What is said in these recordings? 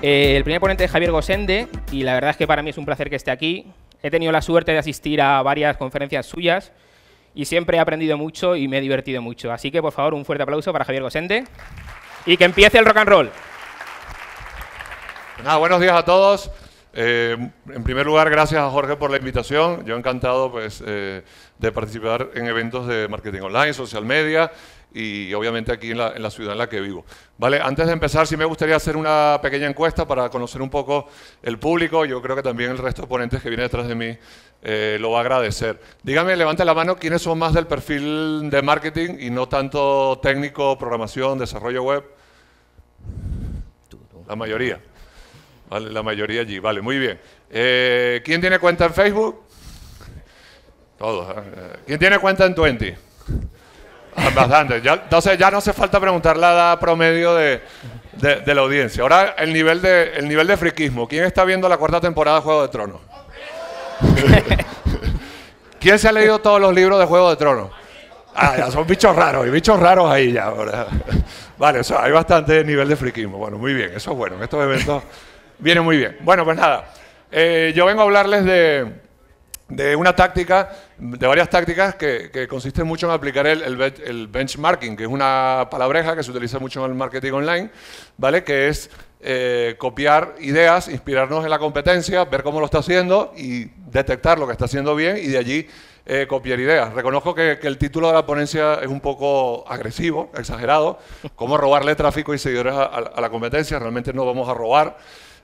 Eh, el primer ponente es Javier Gosende y la verdad es que para mí es un placer que esté aquí. He tenido la suerte de asistir a varias conferencias suyas y siempre he aprendido mucho y me he divertido mucho. Así que, por favor, un fuerte aplauso para Javier Gosende y que empiece el rock and roll. Nada, buenos días a todos. Eh, en primer lugar, gracias a Jorge por la invitación. Yo encantado pues, eh, de participar en eventos de marketing online, social media y obviamente aquí en la, ciudad en la que vivo. Vale, antes de empezar, si me gustaría hacer una pequeña encuesta para conocer un poco el público. Yo creo que también el resto de ponentes que viene detrás de mí eh, lo va a agradecer. Dígame, levante la mano, ¿quiénes son más del perfil de marketing y no tanto técnico, programación, desarrollo web? La mayoría. Vale, la mayoría allí. Vale, muy bien. Eh, ¿Quién tiene cuenta en Facebook? Todos. ¿eh? ¿Quién tiene cuenta en Twenty? Bastante. entonces ya no hace falta preguntar la edad promedio de, de, la audiencia. Ahora el nivel de el nivel de friquismo. ¿Quién está viendo la cuarta temporada de Juego de Tronos? ¿Quién se ha leído todos los libros de Juego de Tronos? Ah, ya son bichos raros, y bichos raros ahí ya. ¿verdad? Vale, o sea, hay bastante nivel de friquismo. Bueno, muy bien, eso es bueno. En estos eventos viene muy bien. Bueno, pues nada. Eh, yo vengo a hablarles de, de una táctica de varias tácticas que, consisten mucho en aplicar el, el, benchmarking, que es una palabreja que se utiliza mucho en el marketing online, ¿vale? que es eh, copiar ideas, inspirarnos en la competencia, ver cómo lo está haciendo y detectar lo que está haciendo bien y de allí eh, copiar ideas. Reconozco que, el título de la ponencia es un poco agresivo, exagerado, cómo robarle tráfico y seguidores a la competencia, realmente no vamos a robar.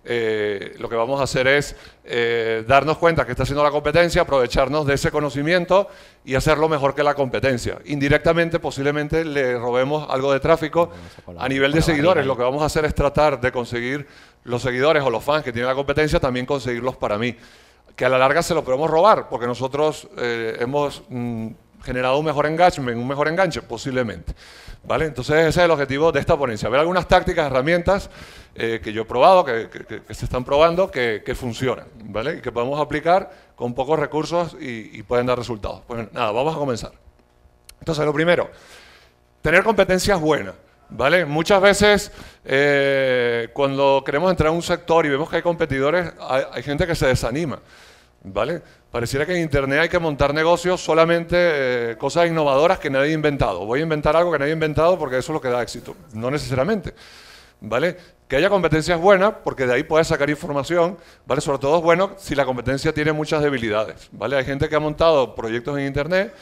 Eh, lo que vamos a hacer es eh, darnos cuenta que está haciendo la competencia, aprovecharnos de ese conocimiento y hacerlo mejor que la competencia. Indirectamente, posiblemente le robemos algo de tráfico a nivel de seguidores. Lo que vamos a hacer es tratar de conseguir los seguidores o los fans que tienen la competencia, también conseguirlos para mí. Que a la larga se lo podemos robar, porque nosotros eh, hemos mm, generado un mejor engagement, un mejor enganche, posiblemente. ¿Vale? Entonces ese es el objetivo de esta ponencia, ver algunas tácticas, herramientas eh, que yo he probado, que, se están probando, que, funcionan, ¿vale? Y que podemos aplicar con pocos recursos y, pueden dar resultados. Pues nada, vamos a comenzar. Entonces, lo primero, tener competencias buenas. ¿Vale? Muchas veces eh, cuando queremos entrar a un sector y vemos que hay competidores, hay, gente que se desanima. ¿Vale? Pareciera que en Internet hay que montar negocios solamente eh, cosas innovadoras que nadie ha inventado. Voy a inventar algo que nadie ha inventado porque eso es lo que da éxito. No necesariamente. ¿vale? Que haya competencia es buena porque de ahí puedes sacar información, ¿vale? Sobre todo es bueno si la competencia tiene muchas debilidades, ¿vale? Hay gente que ha montado proyectos en Internet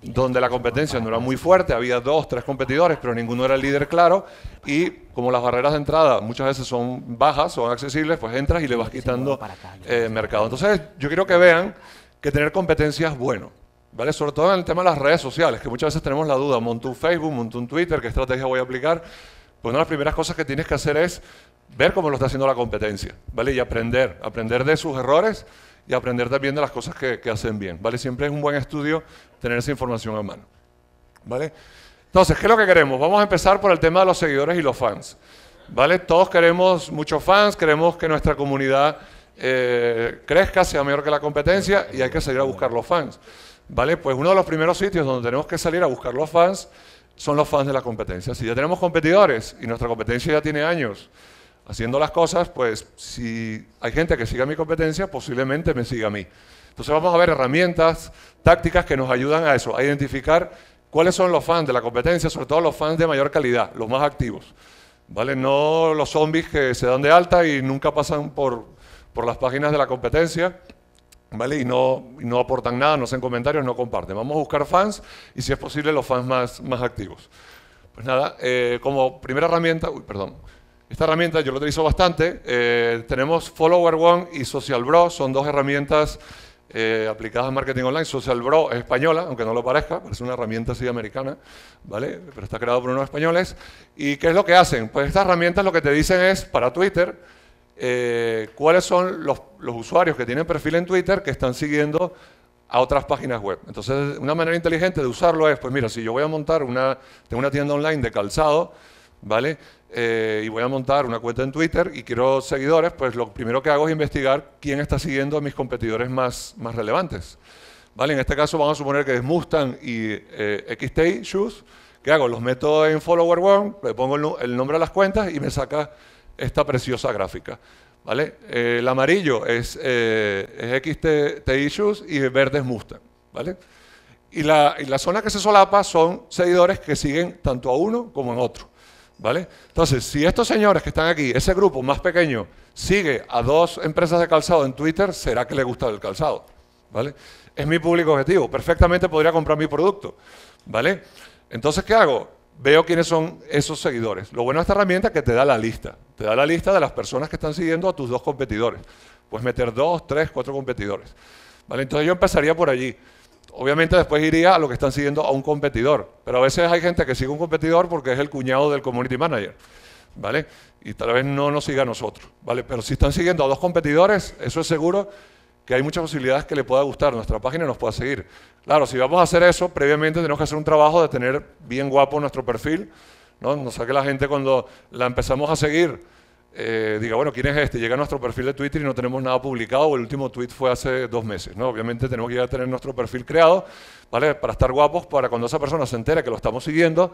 donde la competencia no era muy fuerte, había dos, tres competidores, pero ninguno era el líder claro, y como las barreras de entrada muchas veces son bajas, son accesibles, pues entras y le vas quitando eh, mercado. Entonces, yo quiero que vean que tener competencia es bueno, ¿vale? Sobre todo en el tema de las redes sociales, que muchas veces tenemos la duda, monto un Facebook, monto un Twitter, ¿qué estrategia voy a aplicar? Pues una de las primeras cosas que tienes que hacer es ver cómo lo está haciendo la competencia, ¿vale? Y aprender, aprender de sus errores y aprender también de las cosas que, hacen bien, ¿vale? Siempre es un buen estudio tener esa información a mano, ¿vale? Entonces, ¿qué es lo que queremos? Vamos a empezar por el tema de los seguidores y los fans, ¿vale? Todos queremos muchos fans, queremos que nuestra comunidad eh, crezca, sea mayor que la competencia y hay que salir a buscar los fans, ¿vale? Pues uno de los primeros sitios donde tenemos que salir a buscar los fans son los fans de la competencia. Si ya tenemos competidores y nuestra competencia ya tiene años haciendo las cosas, pues si hay gente que siga mi competencia, posiblemente me siga a mí. Entonces vamos a ver herramientas, tácticas que nos ayudan a eso, a identificar cuáles son los fans de la competencia, sobre todo los fans de mayor calidad, los más activos. ¿Vale? No los zombies que se dan de alta y nunca pasan por, por las páginas de la competencia. ¿Vale? Y no, no aportan nada, no hacen comentarios, no comparten. Vamos a buscar fans y si es posible los fans más, activos. Pues nada, eh, como primera herramienta, uy, perdón, esta herramienta yo la utilizo bastante, eh, tenemos Follower One y Social Bro, son dos herramientas eh, aplicadas a marketing online. Social Bro es española, aunque no lo parezca, es una herramienta así americana, ¿vale? Pero está creada por unos españoles. ¿Y qué es lo que hacen? Pues estas herramientas lo que te dicen es, para Twitter, eh, cuáles son los, usuarios que tienen perfil en Twitter que están siguiendo a otras páginas web. Entonces, una manera inteligente de usarlo es, pues mira, si yo voy a montar una, tengo una tienda online de calzado, ¿vale? Eh, y voy a montar una cuenta en Twitter y quiero seguidores, pues lo primero que hago es investigar quién está siguiendo a mis competidores más, más relevantes. ¿Vale? En este caso vamos a suponer que es Mustang y eh, x XT Shoes. ¿Qué hago? Los meto en Follower One, le pongo el nombre a las cuentas y me saca esta preciosa gráfica. ¿vale? Eh, el amarillo es, eh, XT, issues y el verde es Mustang. ¿vale? Y la, zona que se solapa son seguidores que siguen tanto a uno como a otro. ¿vale? Entonces, si estos señores que están aquí, ese grupo más pequeño, sigue a dos empresas de calzado en Twitter, será que le gusta el calzado. ¿vale? Es mi público objetivo. Perfectamente podría comprar mi producto. ¿vale? Entonces, ¿qué hago? Veo quiénes son esos seguidores. Lo bueno de esta herramienta es que te da la lista te da la lista de las personas que están siguiendo a tus dos competidores. Puedes meter dos, tres, cuatro competidores. ¿Vale? Entonces yo empezaría por allí. Obviamente después iría a lo que están siguiendo a un competidor, pero a veces hay gente que sigue a un competidor porque es el cuñado del community manager, ¿vale? Y tal vez no nos siga a nosotros, ¿vale? Pero si están siguiendo a dos competidores, eso es seguro que hay muchas posibilidades que le pueda gustar nuestra página y nos pueda seguir. Claro, si vamos a hacer eso, previamente tenemos que hacer un trabajo de tener bien guapo nuestro perfil, ¿no? no sea que la gente cuando la empezamos a seguir eh, diga, bueno, ¿quién es este? Llega a nuestro perfil de Twitter y no tenemos nada publicado, o el último tweet fue hace dos meses, ¿no? Obviamente tenemos que ya tener nuestro perfil creado, ¿vale? Para estar guapos, para cuando esa persona se entere que lo estamos siguiendo,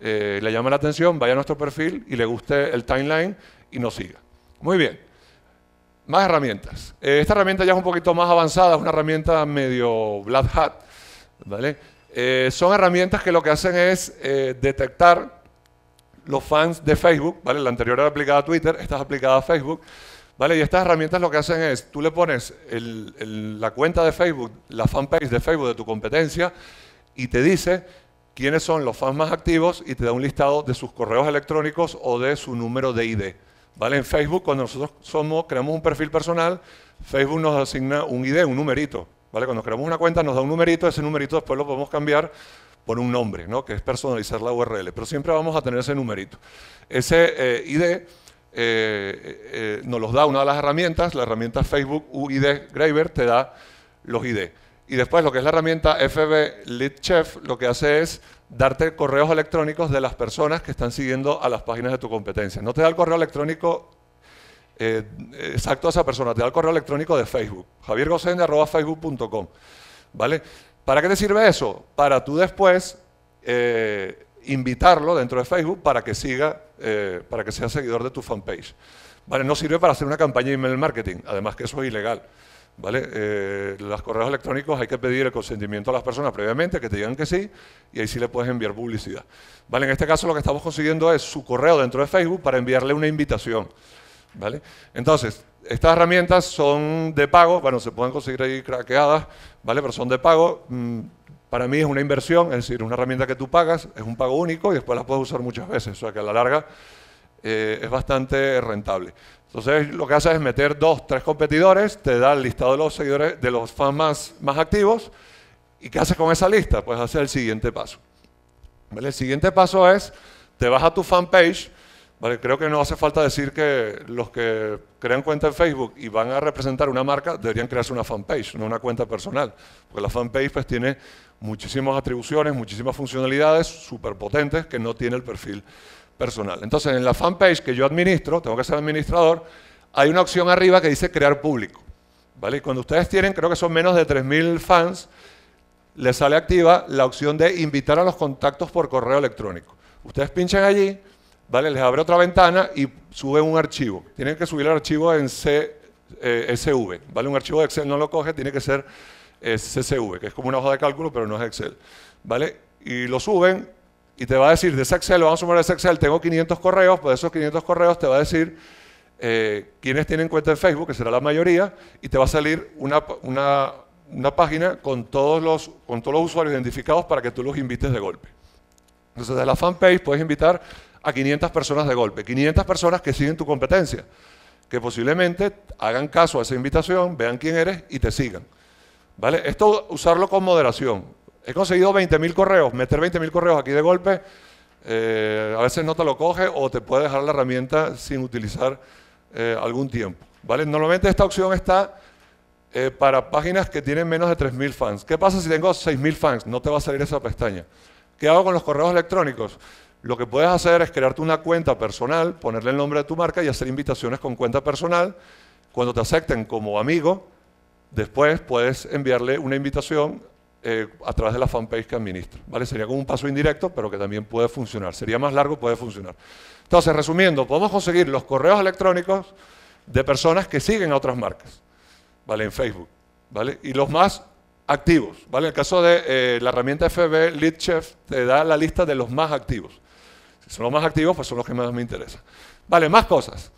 eh, le llame la atención, vaya a nuestro perfil y le guste el timeline y nos siga. Muy bien. Más herramientas. Eh, esta herramienta ya es un poquito más avanzada, es una herramienta medio black hat, ¿vale? son herramientas que lo que hacen es detectar los fans de Facebook, ¿vale? La anterior era aplicada a Twitter, esta es aplicada a Facebook, ¿vale? Y estas herramientas lo que hacen es, tú le pones la cuenta de Facebook, la fanpage de Facebook de tu competencia y te dice quiénes son los fans más activos y te da un listado de sus correos electrónicos o de su número de ID. ¿Vale? En Facebook, cuando nosotros somos, creamos un perfil personal, Facebook nos asigna un ID, un numerito. ¿vale? Cuando creamos una cuenta nos da un numerito, ese numerito después lo podemos cambiar por un nombre, ¿no? que es personalizar la URL, pero siempre vamos a tener ese numerito. Ese eh, ID eh, eh, nos los da una de las herramientas, la herramienta Facebook UID Graver te da los ID. Y después lo que es la herramienta FB Lead Chef lo que hace es darte correos electrónicos de las personas que están siguiendo a las páginas de tu competencia. No te da el correo electrónico exacto a esa persona, te da el correo electrónico de Facebook, facebook.com ¿Vale? ¿Para qué te sirve eso? Para tú después eh, invitarlo dentro de Facebook para que siga, eh, para que sea seguidor de tu fanpage. ¿Vale? No sirve para hacer una campaña de email marketing, además que eso es ilegal. ¿Vale? Eh, los correos electrónicos hay que pedir el consentimiento a las personas previamente, que te digan que sí, y ahí sí le puedes enviar publicidad. ¿Vale? En este caso lo que estamos consiguiendo es su correo dentro de Facebook para enviarle una invitación. ¿Vale? Entonces, estas herramientas son de pago, bueno, se pueden conseguir ahí craqueadas, ¿vale? Pero son de pago. Mm, para mí es una inversión, es decir, una herramienta que tú pagas, es un pago único y después la puedes usar muchas veces, o sea que a la larga eh, es bastante rentable. Entonces, lo que haces es meter dos, tres competidores, te da el listado de los seguidores, de los fans más, activos, ¿y qué haces con esa lista? Pues haces el siguiente paso. El siguiente paso es, te vas a tu fanpage, creo que no hace falta decir que los que crean cuenta en Facebook y van a representar una marca deberían crearse una fanpage, no una cuenta personal. Porque la fanpage pues, tiene muchísimas atribuciones, muchísimas funcionalidades súper potentes que no tiene el perfil personal. Entonces, en la fanpage que yo administro, tengo que ser administrador, hay una opción arriba que dice crear público. ¿vale? Y cuando ustedes tienen, creo que son menos de 3.000 fans, les sale activa la opción de invitar a los contactos por correo electrónico. Ustedes pinchan allí Vale, les abre otra ventana y sube un archivo. Tienen que subir el archivo en CSV. Eh, vale, un archivo de Excel no lo coge, tiene que ser eh, CSV, que es como una hoja de cálculo, pero no es Excel. Vale, y lo suben y te va a decir, de ese Excel, vamos a sumar de ese Excel, tengo 500 correos, pues de esos 500 correos te va a decir eh, quienes tienen cuenta en Facebook, que será la mayoría, y te va a salir una, página con todos, los, con todos los usuarios identificados para que tú los invites de golpe. Entonces, de la fanpage puedes invitar a 500 personas de golpe. 500 personas que siguen tu competencia, que posiblemente hagan caso a esa invitación, vean quién eres y te sigan. ¿Vale? Esto usarlo con moderación. He conseguido 20.000 correos, meter 20.000 correos aquí de golpe, eh, a veces no te lo coge o te puede dejar la herramienta sin utilizar eh, algún tiempo. ¿Vale? Normalmente esta opción está eh, para páginas que tienen menos de 3.000 fans. ¿Qué pasa si tengo 6.000 fans? No te va a salir esa pestaña. ¿Qué hago con los correos electrónicos? Lo que puedes hacer es crearte una cuenta personal, ponerle el nombre de tu marca y hacer invitaciones con cuenta personal. Cuando te acepten como amigo, después puedes enviarle una invitación eh, a través de la fanpage que administra. ¿vale? Sería como un paso indirecto, pero que también puede funcionar. Sería más largo, puede funcionar. Entonces, resumiendo, podemos conseguir los correos electrónicos de personas que siguen a otras marcas, ¿vale? En Facebook, ¿vale? Y los más activos, ¿vale? En el caso de eh, la herramienta FB Lead Chef te da la lista de los más activos son los más activos, pues son los que más me interesan. Vale, más cosas.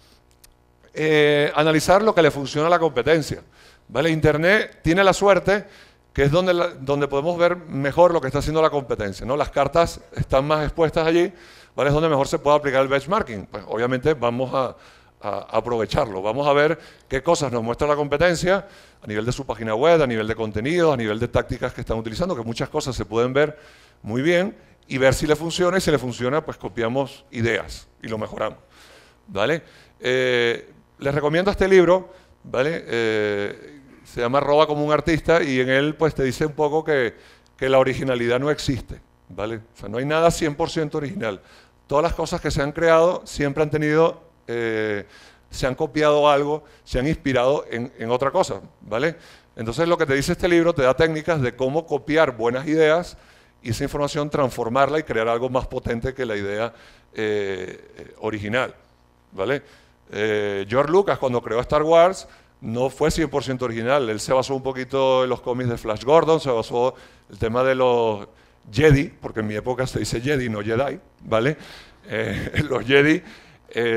Eh, analizar lo que le funciona a la competencia. ¿Vale? Internet tiene la suerte que es donde, donde podemos ver mejor lo que está haciendo la competencia. ¿no? Las cartas están más expuestas allí, ¿vale? es donde mejor se puede aplicar el benchmarking. Pues obviamente vamos a, a aprovecharlo. Vamos a ver qué cosas nos muestra la competencia a nivel de su página web, a nivel de contenido, a nivel de tácticas que están utilizando, que muchas cosas se pueden ver muy bien y ver si le funciona. Y si le funciona, pues copiamos ideas y lo mejoramos. ¿Vale? Eh, les recomiendo este libro, ¿vale? Eh, se llama Roba como un artista y en él pues te dice un poco que, que la originalidad no existe, ¿vale? O sea, no hay nada 100% original. Todas las cosas que se han creado siempre han tenido, eh, se han copiado algo, se han inspirado en, en otra cosa, ¿vale? Entonces lo que te dice este libro te da técnicas de cómo copiar buenas ideas, y esa información transformarla y crear algo más potente que la idea eh, eh, original. ¿vale? Eh, George Lucas, cuando creó Star Wars, no fue 100% original. Él se basó un poquito en los cómics de Flash Gordon, se basó en el tema de los Jedi, porque en mi época se dice Jedi, no Jedi, ¿vale? los Jedi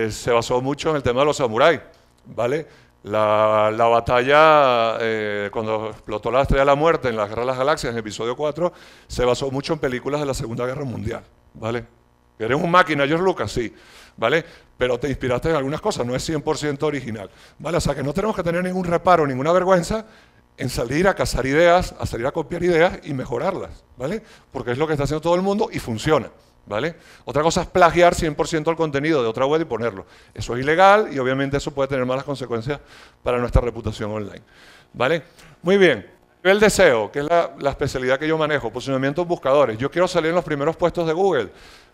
se basó mucho en el tema de los samuráis, ¿vale? La, batalla, eh, cuando explotó la Estrella de la Muerte en la Guerra de las Galaxias, en el episodio 4, se basó mucho en películas de la Segunda Guerra Mundial, ¿vale? Eres un máquina, George Lucas, sí, ¿vale? Pero te inspiraste en algunas cosas, no es 100% original, ¿vale? O sea que no tenemos que tener ningún reparo, ninguna vergüenza en salir a cazar ideas, a salir a copiar ideas y mejorarlas, ¿vale? Porque es lo que está haciendo todo el mundo y funciona. ¿Vale? Otra cosa es plagiar 100% el contenido de otra web y ponerlo. Eso es ilegal y obviamente eso puede tener malas consecuencias para nuestra reputación online. ¿Vale? Muy bien. El deseo, que es la, especialidad que yo manejo, posicionamiento en buscadores. Yo quiero salir en los primeros puestos de Google.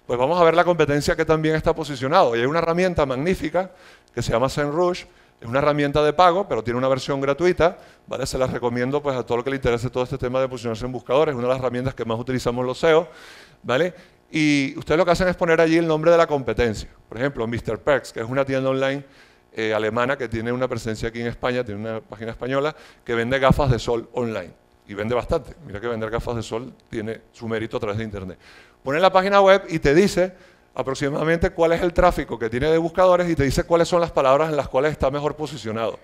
Pues vamos a ver la competencia que también está posicionado. Y hay una herramienta magnífica que se llama SEMrush. Es una herramienta de pago, pero tiene una versión gratuita. ¿vale? Se la recomiendo pues, a todo lo que le interese todo este tema de posicionarse en buscadores. Es una de las herramientas que más utilizamos los SEO. ¿vale? Y ustedes lo que hacen es poner allí el nombre de la competencia. Por ejemplo, Mr. Perks, que es una tienda online eh, alemana que tiene una presencia aquí en España, tiene una página española, que vende gafas de sol online. Y vende bastante. Mira que vender gafas de sol tiene su mérito a través de Internet. Pone la página web y te dice aproximadamente cuál es el tráfico que tiene de buscadores y te dice cuáles son las palabras en las cuales está mejor posicionado.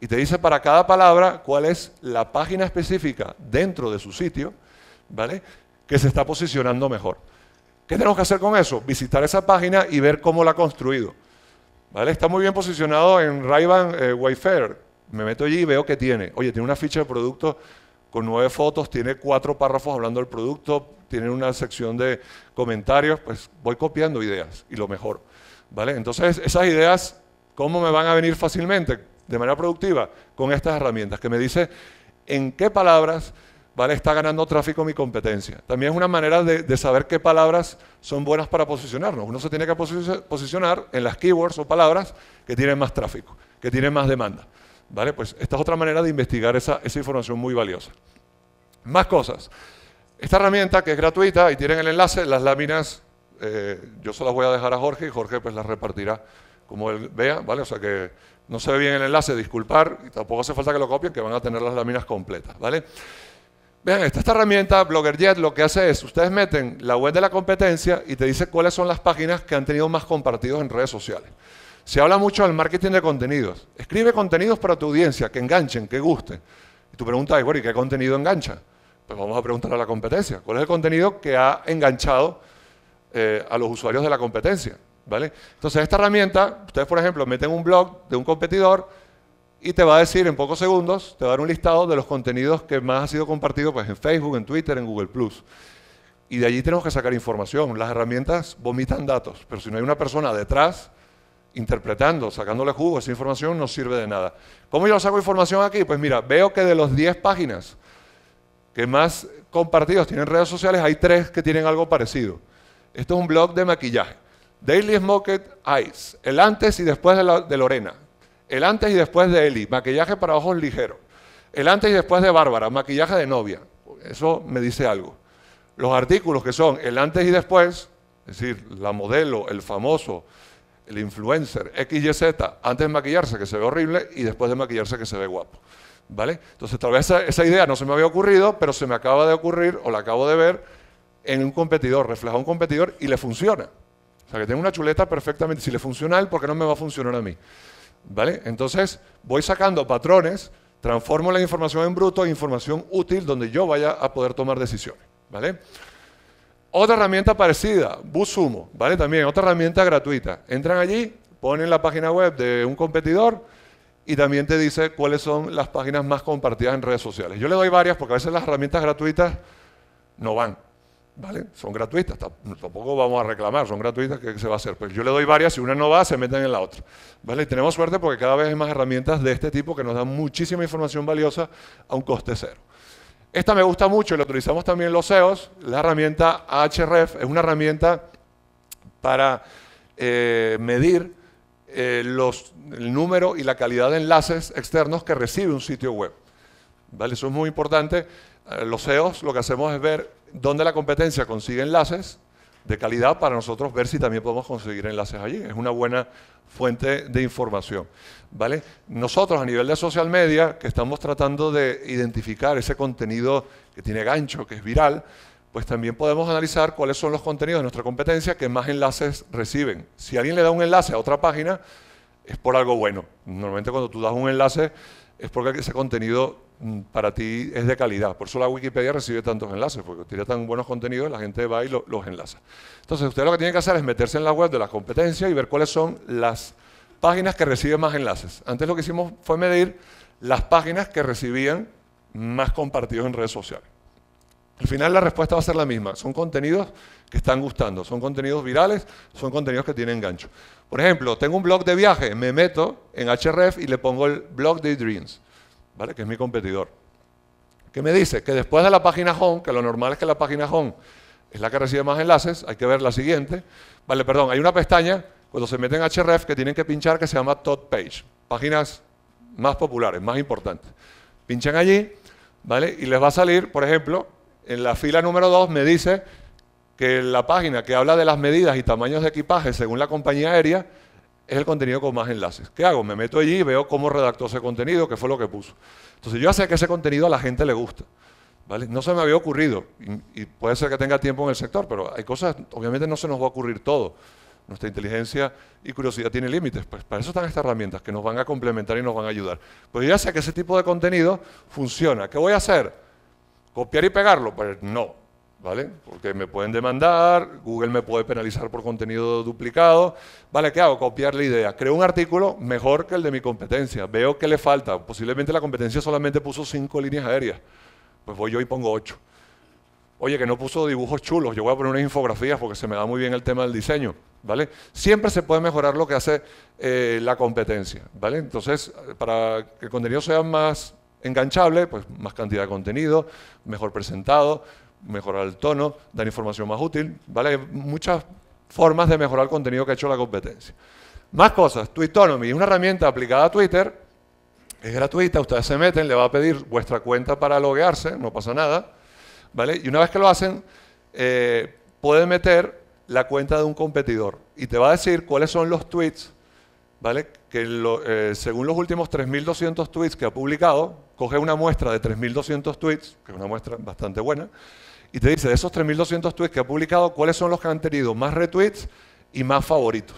Y te dice para cada palabra cuál es la página específica dentro de su sitio, ¿vale? Que se está posicionando mejor. ¿Qué tenemos que hacer con eso? Visitar esa página y ver cómo la ha construido. ¿Vale? Está muy bien posicionado en ray eh, Wayfair. Me meto allí y veo que tiene. Oye, tiene una ficha de producto con nueve fotos, tiene cuatro párrafos hablando del producto, tiene una sección de comentarios. Pues voy copiando ideas y lo mejor. ¿Vale? Entonces, esas ideas, ¿cómo me van a venir fácilmente? De manera productiva, con estas herramientas que me dice en qué palabras ¿vale? Está ganando tráfico mi competencia. También es una manera de, saber qué palabras son buenas para posicionarnos. Uno se tiene que posicionar en las keywords o palabras que tienen más tráfico, que tienen más demanda. ¿Vale? Pues esta es otra manera de investigar esa, información muy valiosa. Más cosas. Esta herramienta que es gratuita y tienen el enlace, las láminas, eh, yo se las voy a dejar a Jorge y Jorge pues las repartirá como él vea, ¿vale? O sea que no se ve bien el enlace, disculpar, y tampoco hace falta que lo copien, que van a tener las láminas completas, ¿vale? Vean, esta, esta herramienta, BloggerJet, lo que hace es, ustedes meten la web de la competencia y te dice cuáles son las páginas que han tenido más compartidos en redes sociales. Se habla mucho del marketing de contenidos. Escribe contenidos para tu audiencia, que enganchen, que gusten. Y tu pregunta es, ¿y qué contenido engancha? Pues vamos a preguntar a la competencia. ¿Cuál es el contenido que ha enganchado eh, a los usuarios de la competencia? ¿Vale? Entonces, esta herramienta, ustedes, por ejemplo, meten un blog de un competidor y te va a decir en pocos segundos, te va a dar un listado de los contenidos que más ha sido compartido pues, en Facebook, en Twitter, en Google ⁇ Y de allí tenemos que sacar información. Las herramientas vomitan datos, pero si no hay una persona detrás interpretando, sacándole jugo esa información, no sirve de nada. ¿Cómo yo saco información aquí? Pues mira, veo que de los 10 páginas que más compartidos tienen redes sociales, hay tres que tienen algo parecido. Esto es un blog de maquillaje. Daily Smoked Eyes, el antes y después de Lorena. El antes y después de Eli, maquillaje para ojos ligeros. El antes y después de Bárbara, maquillaje de novia. Eso me dice algo. Los artículos que son el antes y después, es decir, la modelo, el famoso, el influencer, X, Y, Z, antes de maquillarse que se ve horrible y después de maquillarse que se ve guapo. ¿Vale? Entonces, tal vez esa, idea no se me había ocurrido, pero se me acaba de ocurrir o la acabo de ver en un competidor, refleja a un competidor y le funciona. O sea, que tengo una chuleta perfectamente. Si le funciona a él, ¿por qué no me va a funcionar a mí? ¿Vale? Entonces voy sacando patrones, transformo la información en bruto información útil donde yo vaya a poder tomar decisiones. ¿Vale? Otra herramienta parecida, Busumo, ¿vale? También otra herramienta gratuita. Entran allí, ponen la página web de un competidor y también te dice cuáles son las páginas más compartidas en redes sociales. Yo le doy varias porque a veces las herramientas gratuitas no van. ¿Vale? Son gratuitas, tampoco vamos a reclamar, son gratuitas, ¿qué se va a hacer? Pues yo le doy varias, si una no va, se meten en la otra. ¿Vale? Y tenemos suerte porque cada vez hay más herramientas de este tipo que nos dan muchísima información valiosa a un coste cero. Esta me gusta mucho y la utilizamos también los SEOs, la herramienta HRF es una herramienta para eh, medir eh, los, el número y la calidad de enlaces externos que recibe un sitio web. ¿Vale? Eso es muy importante. Eh, los SEOs lo que hacemos es ver donde la competencia consigue enlaces de calidad para nosotros ver si también podemos conseguir enlaces allí. Es una buena fuente de información. ¿vale? Nosotros a nivel de social media, que estamos tratando de identificar ese contenido que tiene gancho, que es viral, pues también podemos analizar cuáles son los contenidos de nuestra competencia que más enlaces reciben. Si alguien le da un enlace a otra página, es por algo bueno. Normalmente cuando tú das un enlace es porque ese contenido Mm, para ti es de calidad. Por eso la Wikipedia recibe tantos enlaces, porque tiene tan buenos contenidos, la gente va y los enlaza. Entonces, usted lo que tiene que hacer es meterse en la web de la competencia y ver cuáles son las páginas que reciben más enlaces. Antes lo que hicimos fue medir las páginas que recibían más compartidos en redes sociales. Al final la respuesta va a ser la misma. Son contenidos que están gustando, son contenidos virales, son contenidos que tienen gancho. Por ejemplo, tengo un blog de viaje, me meto en href y le pongo el blog de Dreams que es mi competidor, que me dice que después de la página home, que lo normal es que la página home es la que recibe más enlaces, hay que ver la siguiente, vale, perdón, hay una pestaña cuando se meten a href que tienen que pinchar que se llama top page, páginas más populares, más importantes. Pinchan allí, ¿vale? Y les va a salir, por ejemplo, en la fila número 2 me dice que la página que habla de las medidas y tamaños de equipaje según la compañía aérea es el contenido con más enlaces. ¿Qué hago? Me meto allí y veo cómo redactó ese contenido, qué fue lo que puso. Entonces yo ya sé que ese contenido a la gente le gusta. ¿vale? No se me había ocurrido y, puede ser que tenga tiempo en el sector, pero hay cosas, obviamente no se nos va a ocurrir todo. Nuestra inteligencia y curiosidad tiene límites. Pues para eso están estas herramientas que nos van a complementar y nos van a ayudar. Pues yo ya sé que ese tipo de contenido funciona. ¿Qué voy a hacer? ¿Copiar y pegarlo? Pues no. ¿vale? Porque me pueden demandar, Google me puede penalizar por contenido duplicado. ¿Vale? ¿Qué hago? Copiar la idea. Creo un artículo mejor que el de mi competencia. Veo que le falta. Posiblemente la competencia solamente puso cinco líneas aéreas. Pues voy yo y pongo ocho. Oye, que no puso dibujos chulos. Yo voy a poner unas infografías porque se me da muy bien el tema del diseño. ¿Vale? Siempre se puede mejorar lo que hace eh, la competencia. ¿Vale? Entonces, para que el contenido sea más enganchable, pues más cantidad de contenido, mejor presentado, mejorar el tono, dar información más útil, ¿vale? muchas formas de mejorar el contenido que ha hecho la competencia. Más cosas, Twitonomy es una herramienta aplicada a Twitter, es gratuita, ustedes se meten, le va a pedir vuestra cuenta para loguearse, no pasa nada, ¿vale? Y una vez que lo hacen, eh, pueden meter la cuenta de un competidor y te va a decir cuáles son los tweets, ¿vale? Que eh, según los últimos 3.200 tweets que ha publicado, coge una muestra de 3.200 tweets, que es una muestra bastante buena, y te dice, de esos 3.200 tweets que ha publicado, ¿cuáles son los que han tenido más retweets y más favoritos?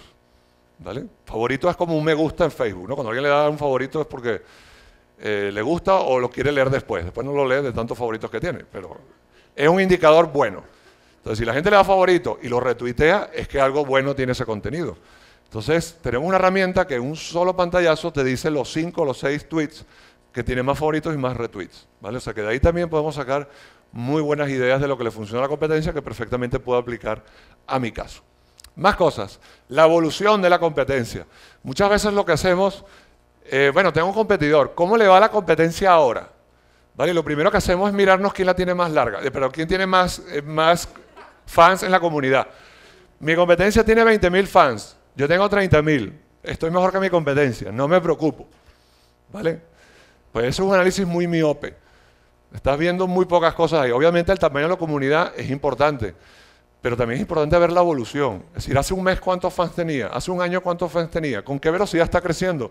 ¿Vale? Favorito es como un me gusta en Facebook, ¿no? Cuando alguien le da un favorito es porque eh, le gusta o lo quiere leer después. Después no lo lee de tantos favoritos que tiene, pero es un indicador bueno. Entonces, si la gente le da favorito y lo retuitea, es que algo bueno tiene ese contenido. Entonces, tenemos una herramienta que en un solo pantallazo te dice los 5 o los seis tweets que tiene más favoritos y más retweets. ¿vale? O sea que de ahí también podemos sacar muy buenas ideas de lo que le funciona a la competencia que perfectamente puedo aplicar a mi caso. Más cosas, la evolución de la competencia. Muchas veces lo que hacemos, eh, bueno, tengo un competidor, ¿cómo le va la competencia ahora? ¿Vale? Lo primero que hacemos es mirarnos quién la tiene más larga, eh, pero quién tiene más, eh, más fans en la comunidad. Mi competencia tiene 20.000 fans, yo tengo 30.000, estoy mejor que mi competencia, no me preocupo. ¿Vale? Pues eso es un análisis muy miope. Estás viendo muy pocas cosas ahí. Obviamente el tamaño de la comunidad es importante, pero también es importante ver la evolución. Es decir, hace un mes cuántos fans tenía, hace un año cuántos fans tenía, con qué velocidad está creciendo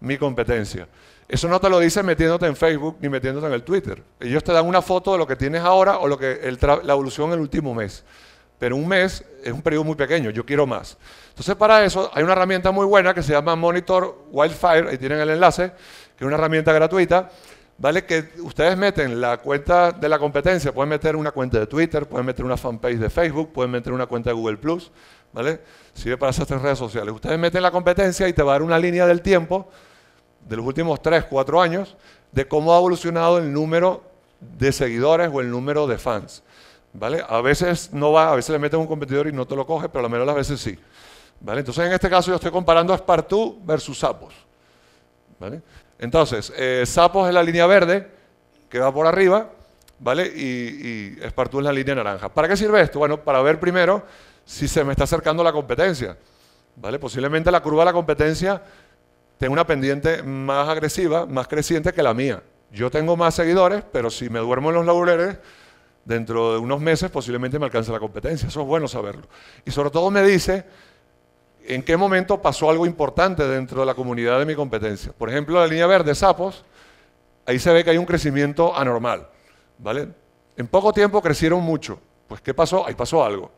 mi competencia. Eso no te lo dicen metiéndote en Facebook ni metiéndote en el Twitter. Ellos te dan una foto de lo que tienes ahora o lo que la evolución en el último mes. Pero un mes es un periodo muy pequeño, yo quiero más. Entonces para eso hay una herramienta muy buena que se llama Monitor Wildfire, ahí tienen el enlace, que es una herramienta gratuita Vale que ustedes meten la cuenta de la competencia, pueden meter una cuenta de Twitter, pueden meter una fanpage de Facebook, pueden meter una cuenta de Google Plus, ¿vale? Sirve para esas tres redes sociales. Ustedes meten la competencia y te va a dar una línea del tiempo de los últimos tres, cuatro años de cómo ha evolucionado el número de seguidores o el número de fans. ¿Vale? A veces no va, a veces le metes un competidor y no te lo coge, pero a menos las veces sí. ¿Vale? Entonces, en este caso yo estoy comparando a Spartu versus Sapos. ¿Vale? Entonces, eh, sapos es la línea verde que va por arriba, ¿vale? Y, y es la línea naranja. ¿Para qué sirve esto? Bueno, para ver primero si se me está acercando la competencia, ¿vale? Posiblemente la curva de la competencia tenga una pendiente más agresiva, más creciente que la mía. Yo tengo más seguidores, pero si me duermo en los laureles, dentro de unos meses posiblemente me alcance la competencia. Eso es bueno saberlo. Y sobre todo me dice en qué momento pasó algo importante dentro de la comunidad de mi competencia. Por ejemplo, la línea verde, sapos, ahí se ve que hay un crecimiento anormal. ¿vale? En poco tiempo crecieron mucho. Pues, ¿qué pasó? Ahí pasó algo.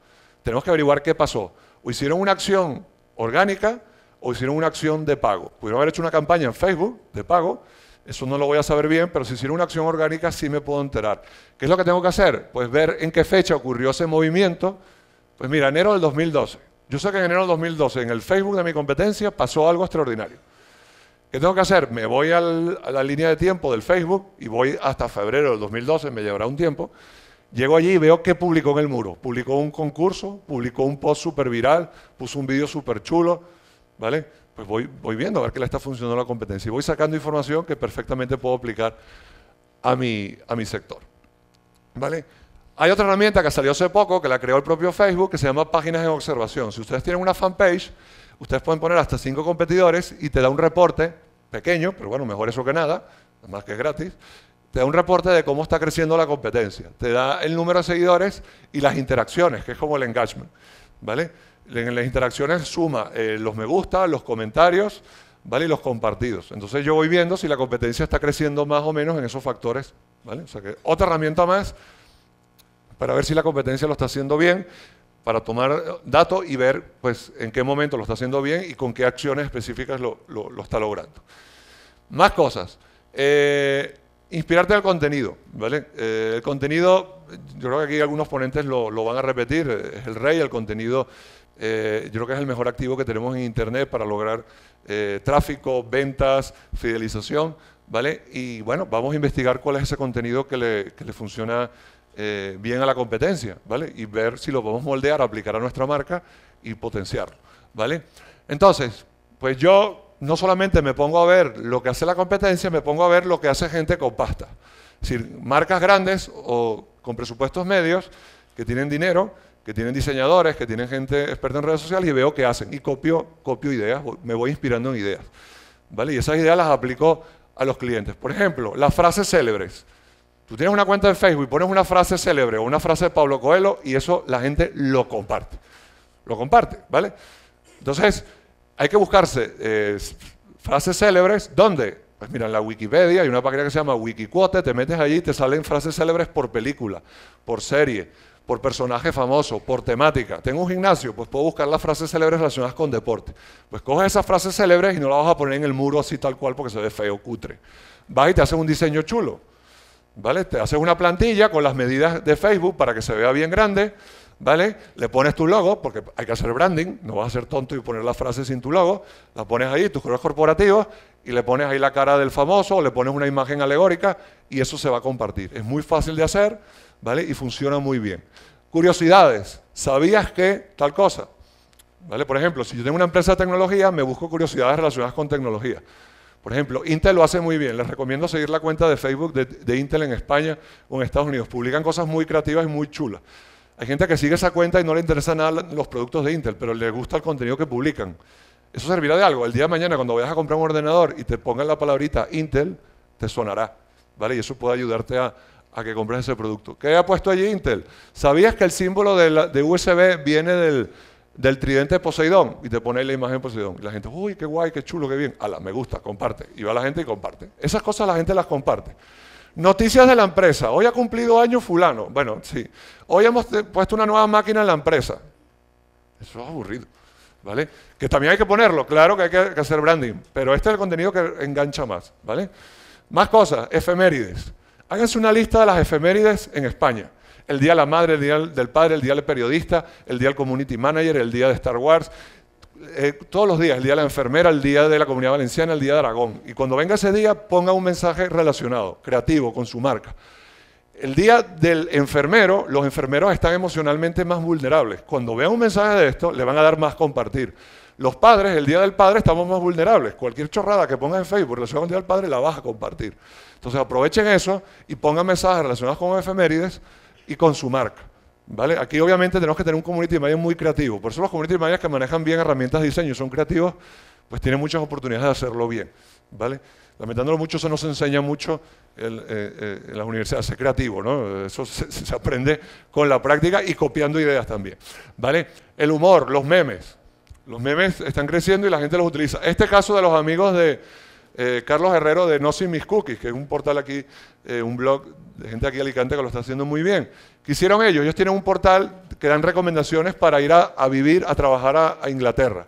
Tenemos que averiguar qué pasó. O hicieron una acción orgánica o hicieron una acción de pago. Pudieron haber hecho una campaña en Facebook de pago. Eso no lo voy a saber bien, pero si hicieron una acción orgánica sí me puedo enterar. ¿Qué es lo que tengo que hacer? Pues ver en qué fecha ocurrió ese movimiento. Pues mira, enero del 2012. Yo sé que en enero de 2012 en el Facebook de mi competencia pasó algo extraordinario. ¿Qué tengo que hacer? Me voy a la línea de tiempo del Facebook y voy hasta febrero del 2012, me llevará un tiempo. Llego allí y veo qué publicó en el muro. Publicó un concurso, publicó un post súper viral, puso un vídeo súper chulo, ¿vale? Pues voy, viendo a ver qué le está funcionando la competencia y voy sacando información que perfectamente puedo aplicar a mi, a mi sector, ¿vale? Hay otra herramienta que salió hace poco, que la creó el propio Facebook, que se llama Páginas en Observación. Si ustedes tienen una fanpage, ustedes pueden poner hasta cinco competidores y te da un reporte pequeño, pero bueno, mejor eso que nada, más que es gratis, te da un reporte de cómo está creciendo la competencia, te da el número de seguidores y las interacciones, que es como el engagement, ¿vale? En las interacciones suma eh, los me gusta, los comentarios, ¿vale? Y los compartidos. Entonces yo voy viendo si la competencia está creciendo más o menos en esos factores, ¿vale? que otra herramienta más para ver si la competencia lo está haciendo bien, para tomar eh, datos y ver pues, en qué momento lo está haciendo bien y con qué acciones específicas lo, está logrando. Más cosas. Eh, inspirarte al contenido. ¿vale? Eh, el contenido, yo creo que aquí algunos ponentes lo, van a repetir, es el rey, el contenido yo creo que es el mejor activo que tenemos en Internet para lograr tráfico, ventas, fidelización, ¿vale? Y bueno, vamos a investigar cuál es ese contenido que le, que le funciona eh, bien a la competencia, ¿vale? Y ver si lo podemos moldear, aplicar a nuestra marca y potenciarlo, ¿vale? Entonces, pues yo no solamente me pongo a ver lo que hace la competencia, me pongo a ver lo que hace gente con pasta. Es decir, marcas grandes o con presupuestos medios que tienen dinero, que tienen diseñadores, que tienen gente experta en redes sociales y veo qué hacen. Y copio, copio ideas, me voy inspirando en ideas. ¿vale? Y esas ideas las aplico a los clientes. Por ejemplo, las frases célebres. Tú tienes una cuenta de Facebook y pones una frase célebre o una frase de Pablo Coelho y eso la gente lo comparte. Lo comparte, ¿vale? Entonces, hay que buscarse eh, frases célebres. ¿Dónde? Pues mira, en la Wikipedia hay una página que se llama Wikiquote, te metes allí y te salen frases célebres por película, por serie, por personaje famoso, por temática. Tengo un gimnasio, pues puedo buscar las frases célebres relacionadas con deporte. Pues coges esas frases célebres y no las vas a poner en el muro así tal cual porque se ve feo, cutre. Vas y te haces un diseño chulo te haces una plantilla con las medidas de Facebook para que se vea bien grande, ¿vale? Le pones tu logo, porque hay que hacer branding, no vas a ser tonto y poner la frase sin tu logo, la pones ahí, tus colores corporativos, y le pones ahí la cara del famoso, o le pones una imagen alegórica, y eso se va a compartir. Es muy fácil de hacer, ¿vale? Y funciona muy bien. Curiosidades, ¿sabías que tal cosa? ¿Vale? Por ejemplo, si yo tengo una empresa de tecnología, me busco curiosidades relacionadas con tecnología. Por ejemplo, Intel lo hace muy bien. Les recomiendo seguir la cuenta de Facebook de, Intel en España o en Estados Unidos. Publican cosas muy creativas y muy chulas. Hay gente que sigue esa cuenta y no le interesan nada los productos de Intel, pero le gusta el contenido que publican. Eso servirá de algo. El día de mañana, cuando vayas a comprar un ordenador y te pongan la palabrita Intel, te sonará. ¿Vale? Y eso puede ayudarte a, que compres ese producto. ¿Qué ha puesto allí Intel? ¿Sabías que el símbolo de USB viene del, del tridente Poseidón y te pones la imagen de Poseidón. Y la gente, uy, qué guay, qué chulo, qué bien. Ala, me gusta, comparte. Y va la gente y comparte. Esas cosas la gente las comparte. Noticias de la empresa. Hoy ha cumplido año fulano. Bueno, sí. Hoy hemos puesto una nueva máquina en la empresa. Eso es aburrido. ¿Vale? Que también hay que ponerlo, claro que hay que, hacer branding, pero este es el contenido que engancha más, ¿vale? Más cosas, efemérides. Háganse una lista de las efemérides en España el día de la madre, el día del padre, el día del periodista, el día del community manager, el día de Star Wars, todos los días, el día de la enfermera, el día de la comunidad valenciana, el día de Aragón. Y cuando venga ese día, ponga un mensaje relacionado, creativo, con su marca. El día del enfermero, los enfermeros están emocionalmente más vulnerables. Cuando vean un mensaje de esto, le van a dar más compartir. Los padres, el día del padre, estamos más vulnerables. Cualquier chorrada que pongas en Facebook relacionada con el día del padre, la vas a compartir. Entonces aprovechen eso y pongan mensajes relacionados con efemérides y con su marca. ¿Vale? Aquí obviamente tenemos que tener un community manager muy creativo. Por eso los community managers que manejan bien herramientas de diseño y son creativos, pues tienen muchas oportunidades de hacerlo bien. ¿vale? Lamentándolo mucho, eso no se enseña mucho en eh, eh, las universidades, ser creativo. ¿no? Eso se, se, aprende con la práctica y copiando ideas también. ¿vale? El humor, los memes. Los memes están creciendo y la gente los utiliza. Este caso de los amigos de, eh, Carlos Herrero de No Sin Mis Cookies, que es un portal aquí, eh, un blog de gente aquí de Alicante que lo está haciendo muy bien. ¿Qué hicieron ellos? Ellos tienen un portal que dan recomendaciones para ir a, vivir, a trabajar a, Inglaterra.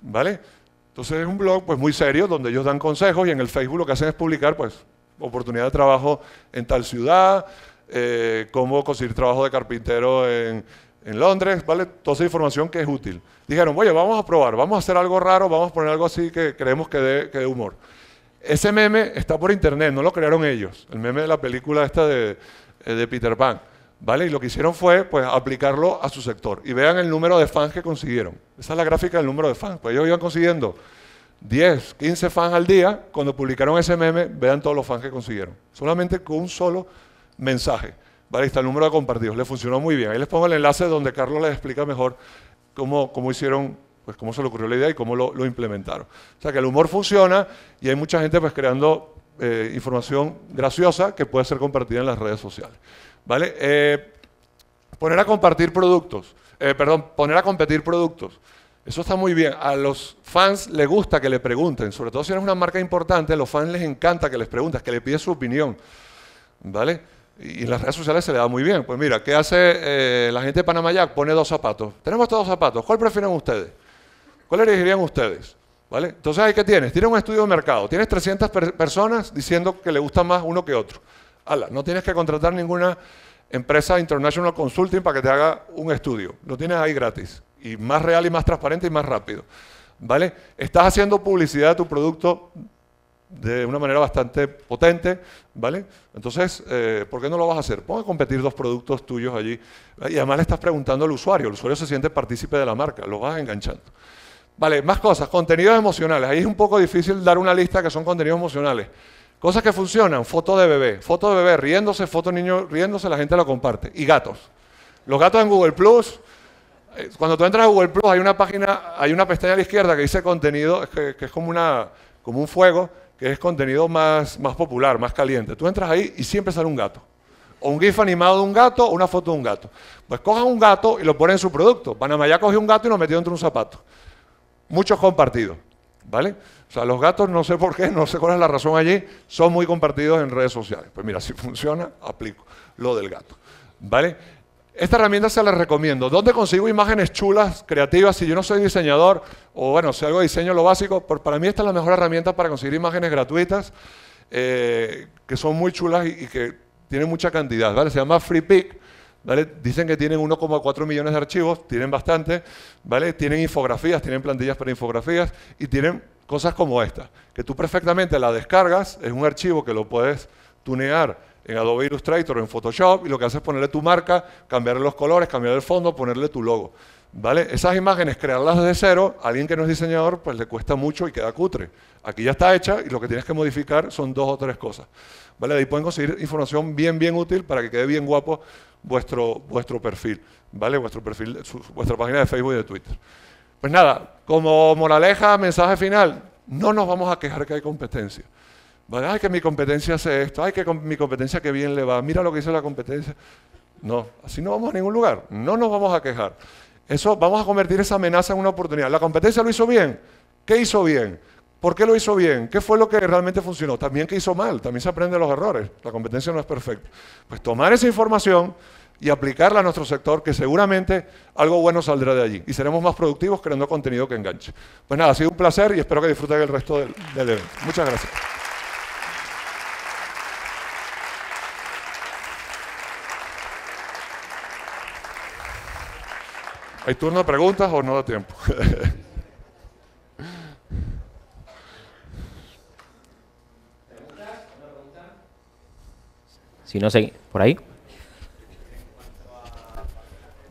¿Vale? Entonces es un blog pues muy serio donde ellos dan consejos y en el Facebook lo que hacen es publicar pues oportunidad de trabajo en tal ciudad, eh, cómo conseguir trabajo de carpintero en, Londres, ¿vale? Toda esa información que es útil. Dijeron, oye, vamos a probar, vamos a hacer algo raro, vamos a poner algo así que creemos que que dé humor. Ese meme está por internet, no lo crearon ellos. El meme de la película esta eh, de, Peter Pan. ¿Vale? Y lo que hicieron fue pues, aplicarlo a su sector. Y vean el número de fans que consiguieron. Esa es la gráfica del número de fans. Pues ellos iban consiguiendo 10, 15 fans al día. Cuando publicaron ese meme, vean todos los fans que consiguieron. Solamente con un solo mensaje. ¿Vale? Ahí está el número de compartidos. Le funcionó muy bien. Ahí les pongo el enlace donde Carlos les explica mejor cómo, cómo hicieron pues cómo se le ocurrió la idea y cómo lo, implementaron. O sea que el humor funciona y hay mucha gente pues creando eh, información graciosa que puede ser compartida en las redes sociales. ¿Vale? Eh, poner a compartir productos, eh, perdón, poner a competir productos. Eso está muy bien. A los fans les gusta que le pregunten, sobre todo si eres una marca importante, a los fans les encanta que les preguntes, que les pides su opinión. ¿Vale? Y en las redes sociales se le da muy bien. Pues mira, ¿qué hace la gente de Panamayac? Pone dos zapatos. Tenemos estos dos zapatos. ¿Cuál prefieren ustedes? ¿Cuál elegirían ustedes? ¿Vale? Entonces, qué tienes? Tienes un estudio de mercado. Tienes 300 personas diciendo que le gusta más uno que otro. no tienes que contratar ninguna empresa International Consulting para que te haga un estudio. Lo tienes ahí gratis. Y más real y más transparente y más rápido. ¿Vale? Estás haciendo publicidad de tu producto de una manera bastante potente, ¿vale? Entonces, eh, ¿por qué no lo vas a hacer? Pon a competir dos productos tuyos allí. Y además le estás preguntando al usuario. El usuario se siente partícipe de la marca. Lo vas enganchando. Vale, más cosas, contenidos emocionales. Ahí es un poco difícil dar una lista que son contenidos emocionales. Cosas que funcionan, fotos de bebé, fotos de bebé riéndose, foto de niño riéndose, la gente lo comparte. Y gatos. Los gatos en Google Plus, eh, cuando tú entras a Google Plus hay una página, hay una pestaña a la izquierda que dice contenido, que, es como, una, como un fuego, que es contenido más, más popular, más caliente. Tú entras ahí y siempre sale un gato. O un GIF animado de un gato o una foto de un gato. Pues cojan un gato y lo ponen en su producto. Panamá ya cogió un gato y lo metió dentro de un zapato muchos compartidos, ¿vale? O sea, los gatos, no sé por qué, no sé cuál es la razón allí, son muy compartidos en redes sociales. Pues mira, si funciona, aplico lo del gato, ¿vale? Esta herramienta se la recomiendo. ¿Dónde consigo imágenes chulas, creativas? Si yo no soy diseñador, o bueno, si algo diseño lo básico, para mí esta es la mejor herramienta para conseguir imágenes gratuitas, eh, que son muy chulas y, que tienen mucha cantidad, ¿vale? Se llama FreePic Dicen que tienen 1,4 millones de archivos, tienen bastante, ¿vale? Tienen infografías, tienen plantillas para infografías y tienen cosas como esta, que tú perfectamente la descargas, es un archivo que lo puedes tunear en Adobe Illustrator o en Photoshop y lo que haces es ponerle tu marca, cambiarle los colores, cambiarle el fondo, ponerle tu logo. ¿Vale? Esas imágenes, crearlas desde cero, a alguien que no es diseñador, pues le cuesta mucho y queda cutre. Aquí ya está hecha y lo que tienes que modificar son dos o tres cosas. ¿Vale? Ahí pueden conseguir información bien, bien útil para que quede bien guapo vuestro, vuestro perfil, ¿vale? Vuestro perfil, su, vuestra página de Facebook y de Twitter. Pues nada, como moraleja, mensaje final, no nos vamos a quejar que hay competencia. ¿Vale? Ay, que mi competencia hace esto, ay, que mi competencia que bien le va, mira lo que hizo la competencia. No, así no vamos a ningún lugar, no nos vamos a quejar. Eso, vamos a convertir esa amenaza en una oportunidad. La competencia lo hizo bien, ¿qué hizo bien? ¿Por qué lo hizo bien? ¿Qué fue lo que realmente funcionó? También que hizo mal, también se aprende los errores, la competencia no es perfecta. Pues tomar esa información y aplicarla a nuestro sector, que seguramente algo bueno saldrá de allí y seremos más productivos creando contenido que enganche. Pues nada, ha sido un placer y espero que disfruten el resto del, del evento. Muchas gracias. ¿Hay turno de preguntas o no da tiempo? Si no, sé por ahí.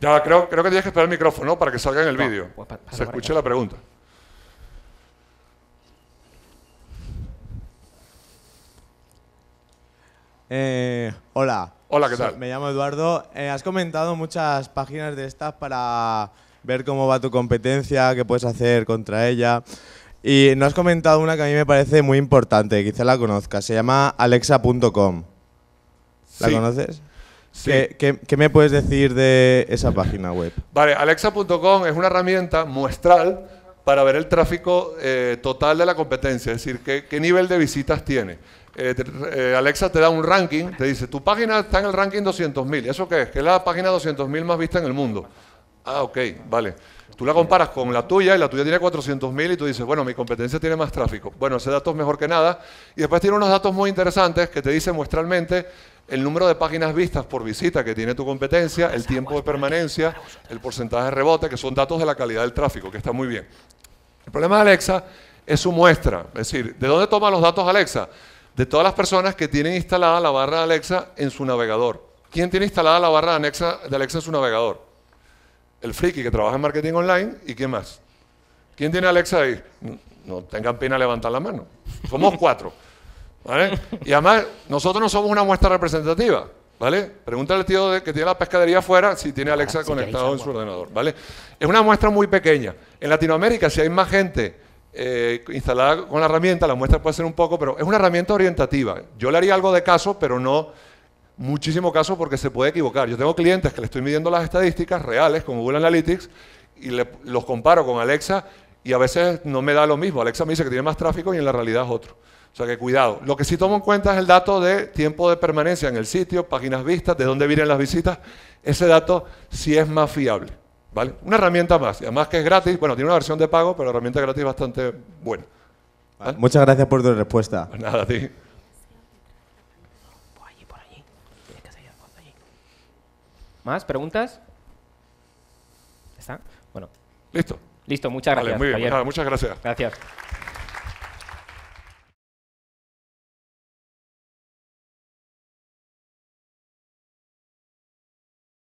Ya, creo, creo que tienes que esperar el micrófono para que salga en el vídeo. Pues, se escuche la pregunta. Eh, hola. Hola, ¿qué tal? Me llamo Eduardo. Eh, has comentado muchas páginas de estas para ver cómo va tu competencia, qué puedes hacer contra ella. Y no has comentado una que a mí me parece muy importante, quizá la conozcas. Se llama alexa.com. ¿La conoces? ¿Qué, me puedes decir de esa página web? Vale, alexa.com es una herramienta muestral para ver el tráfico eh, total de la competencia, es decir, qué, nivel de visitas tiene. Eh, eh, alexa te da un ranking, te dice, tu página está en el ranking 200.000. ¿Eso qué es? Que es la página 200.000 más vista en el mundo. Ah, ok, vale. Tú la comparas con la tuya y la tuya tiene 400.000 y tú dices, bueno, mi competencia tiene más tráfico. Bueno, ese dato es mejor que nada. Y después tiene unos datos muy interesantes que te dice muestralmente el número de páginas vistas por visita que tiene tu competencia, el tiempo de permanencia, el porcentaje de rebote, que son datos de la calidad del tráfico, que está muy bien. El problema de Alexa es su muestra, es decir, ¿de dónde toma los datos Alexa? De todas las personas que tienen instalada la barra de Alexa en su navegador. ¿Quién tiene instalada la barra de Alexa, de Alexa en su navegador? El friki que trabaja en marketing online y ¿quién más? ¿Quién tiene Alexa ahí? No tengan pena levantar la mano. Somos cuatro. Y además, nosotros no somos una muestra representativa, ¿vale? Pregúntale al tío que tiene la pescadería afuera si tiene ah, Alexa conectado en su ordenador, ¿vale? Es una muestra muy pequeña. En Latinoamérica, si hay más gente eh, instalada con la herramienta, la muestra puede ser un poco, pero es una herramienta orientativa. Yo le haría algo de caso, pero no muchísimo caso porque se puede equivocar. Yo tengo clientes que le estoy midiendo las estadísticas reales, con Google Analytics, y los comparo con Alexa y a veces no me da lo mismo. Alexa me dice que tiene más tráfico y en la realidad es otro. O sea que cuidado. Lo que sí tomo en cuenta es el dato de tiempo de permanencia en el sitio, páginas vistas, de dónde vienen las visitas. Ese dato sí es más fiable. ¿vale? Una herramienta más. además que es gratis. Bueno, tiene una versión de pago, pero la herramienta gratis es bastante buena. Muchas gracias por tu respuesta. Pues nada, a ti. ¿Más preguntas? ¿Está? Bueno. Listo. Listo, muchas gracias. Pues muchas gracias. Gracias.